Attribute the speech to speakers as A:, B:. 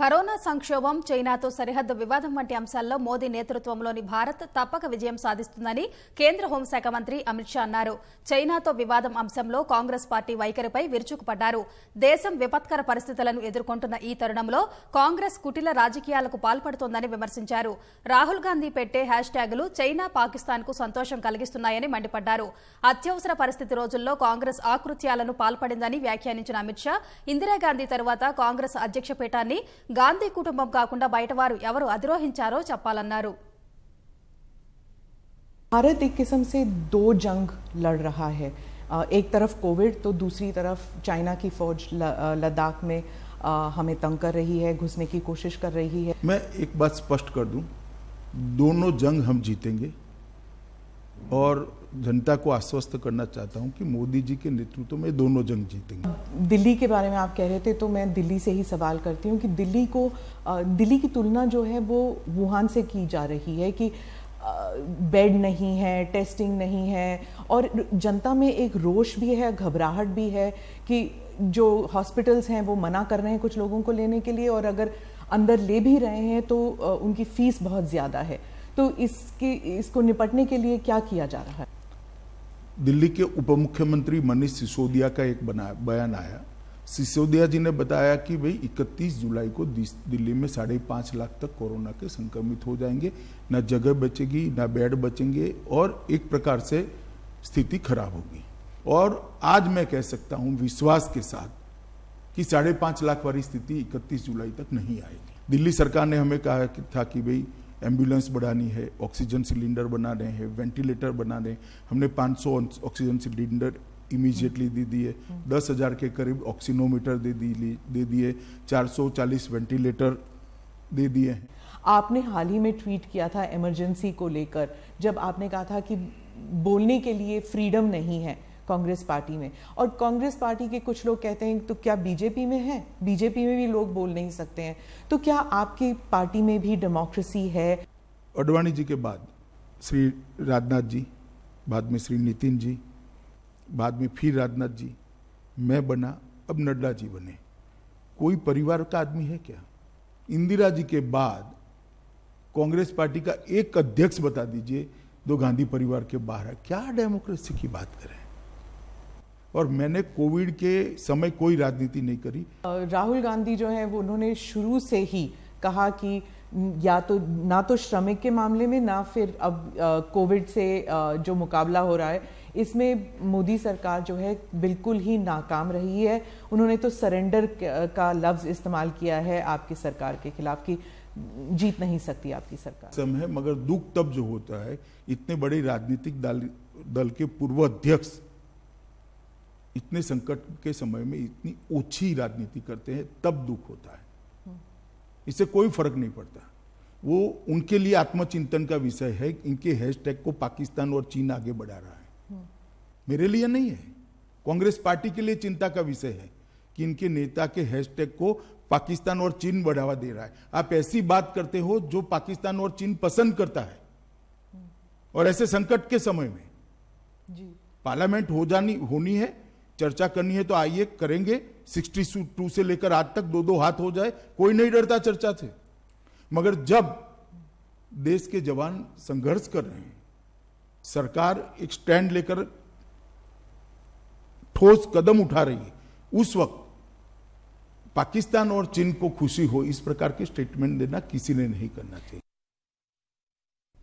A: Corona సంక్షోభం చైనాతో సరిహద్దు వివాదం వంటి అంశాల్లో మోదీ నేతృత్వంలోని భారత్ తప్పక విజయం సాధిస్తుందని కేంద్ర హోంశాఖ మంత్రి అమిత్ షా అన్నారు చైనాతో వివాదం అంశంలో కాంగ్రెస్ పార్టీ వైఖరిపై విరుచుకుపడ్డారు దేశం విపత్కర పరిస్థితులను ఎదుర్కొంటున్న ఈ తరుణంలో కాంగ్రెస్ కుటిల రాజకీయాలకు పాల్పడుతోందని విమర్శించారు రాహుల్ గాంధీ పెట్టే హ్యాష్ ట్యాగులు చైనా పాకిస్తాన్కు సంతోషం కలిగిస్తున్నాయని మండిపడ్డారు అత్యవసర పరిస్థితి రోజుల్లో కాంగ్రెస్ ఆకృత్యాలను పాల్పడిందని వ్యాఖ్యానించిన అమిత్ షా ఇందిరాగాంధీ తరువాత కాంగ్రెస్ అధ్యక్ష పీఠాన్ని गांधी కుటుంబం కాకుండా బయటవారు ఎవరు అధిరోహించారో
B: भारत एक किस्म से दो जंग लड़ रहा है एक तरफ कोविड तो दूसरी तरफ चाइना की फौज लद्दाख में हमें तंग कर रही है घुसने की कोशिश कर रही है
C: मैं एक बात स्पष्ट कर दूं दोनों जंग हम जीतेंगे और जनता को आश्वस्त करना चाहता हूं कि मोदी जी के नेतृत्व में दोनों जंग जीतेंगे
B: दिल्ली के बारे में आप कह रहे थे तो मैं दिल्ली से ही सवाल करती हूं कि दिल्ली को दिल्ली की तुलना जो है वो वुहान से की जा रही है कि बेड नहीं है टेस्टिंग नहीं है और जनता में एक रोष भी है घबराहट भी है कि जो हॉस्पिटल्स हैं वो मना कर रहे हैं कुछ लोगों को लेने के लिए और अगर अंदर ले भी रहे हैं तो उनकी फीस बहुत ज़्यादा है तो इसकी इसको निपटने के लिए क्या किया जा रहा है
C: दिल्ली के उप मुख्यमंत्री मनीष सिसोदिया का एक बना बयान आया सिसोदिया जी ने बताया कि भाई 31 जुलाई को दिल्ली में साढ़े पाँच लाख तक कोरोना के संक्रमित हो जाएंगे ना जगह बचेगी ना बेड बचेंगे और एक प्रकार से स्थिति खराब होगी और आज मैं कह सकता हूँ विश्वास के साथ कि साढ़े पाँच लाख वाली स्थिति इकतीस जुलाई तक नहीं आएगी दिल्ली सरकार ने हमें कहा था कि भाई एम्बुलेंस बढ़ानी है ऑक्सीजन सिलेंडर बना रहे हैं वेंटिलेटर बना रहे हैं हमने 500 ऑक्सीजन सिलेंडर इमीजिएटली दे दिए दस हजार के करीब ऑक्सीनोमीटर दे दी दे दिए 440 वेंटिलेटर दे दिए हैं
B: आपने हाल ही में ट्वीट किया था इमरजेंसी को लेकर जब आपने कहा था कि बोलने के लिए फ्रीडम नहीं है कांग्रेस पार्टी में और कांग्रेस पार्टी के कुछ लोग कहते हैं तो क्या बीजेपी में है बीजेपी में भी लोग बोल नहीं सकते हैं तो क्या आपकी पार्टी में भी डेमोक्रेसी है
C: अडवाणी जी के बाद श्री राजनाथ जी बाद में श्री नितिन जी बाद में फिर राजनाथ जी मैं बना अब नड्डा जी बने कोई परिवार का आदमी है क्या इंदिरा जी के बाद कांग्रेस पार्टी का एक अध्यक्ष बता दीजिए दो गांधी परिवार के बाहर है क्या डेमोक्रेसी की बात करें और मैंने कोविड के समय कोई राजनीति नहीं करी
B: राहुल गांधी जो है वो उन्होंने शुरू से ही कहा कि या तो ना तो श्रमिक के मामले में ना फिर अब कोविड से आ, जो मुकाबला हो रहा है इसमें मोदी सरकार जो है बिल्कुल ही नाकाम रही है उन्होंने तो सरेंडर का लफ्ज इस्तेमाल किया है आपकी सरकार के खिलाफ कि जीत नहीं सकती आपकी सरकार
C: समय मगर दुख तब जो होता है इतने बड़े राजनीतिक दल दल के पूर्व अध्यक्ष इतने संकट के समय में इतनी ओछी राजनीति करते हैं तब दुख होता है इससे कोई फर्क नहीं पड़ता वो उनके लिए आत्मचिंतन का विषय है इनके हैशटैग को पाकिस्तान और चीन आगे बढ़ा रहा है मेरे लिए नहीं है कांग्रेस पार्टी के लिए चिंता का विषय है कि इनके नेता के हैशटैग को पाकिस्तान और चीन बढ़ावा दे रहा है आप ऐसी बात करते हो जो पाकिस्तान और चीन पसंद करता है और ऐसे संकट के समय में जी। पार्लियामेंट हो जानी होनी है चर्चा करनी है तो आइए करेंगे 62 से लेकर आज तक दो दो हाथ हो जाए कोई नहीं डरता चर्चा से मगर जब देश के जवान संघर्ष कर रहे हैं सरकार एक स्टैंड लेकर ठोस कदम उठा रही है उस वक्त पाकिस्तान और चीन को खुशी हो इस प्रकार के स्टेटमेंट देना किसी ने नहीं करना चाहिए